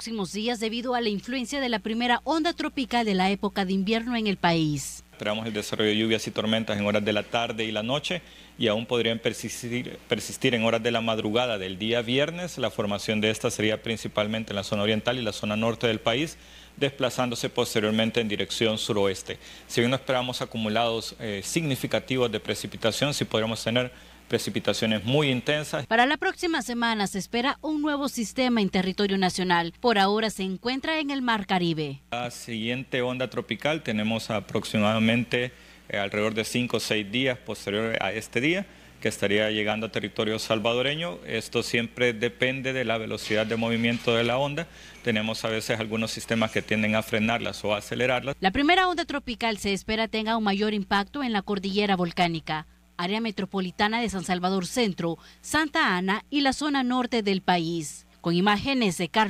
próximos días debido a la influencia de la primera onda tropical de la época de invierno en el país. Esperamos el desarrollo de lluvias y tormentas en horas de la tarde y la noche y aún podrían persistir, persistir en horas de la madrugada del día viernes. La formación de esta sería principalmente en la zona oriental y la zona norte del país, desplazándose posteriormente en dirección suroeste. Si bien no esperamos acumulados eh, significativos de precipitación, sí podríamos tener precipitaciones muy intensas. Para la próxima semana se espera un nuevo sistema en territorio nacional. Por ahora se encuentra en el Mar Caribe. La siguiente onda tropical tenemos aproximadamente eh, alrededor de 5 o 6 días posterior a este día que estaría llegando a territorio salvadoreño. Esto siempre depende de la velocidad de movimiento de la onda. Tenemos a veces algunos sistemas que tienden a frenarlas o acelerarlas. La primera onda tropical se espera tenga un mayor impacto en la cordillera volcánica área metropolitana de San Salvador Centro, Santa Ana y la zona norte del país. Con imágenes de Carlos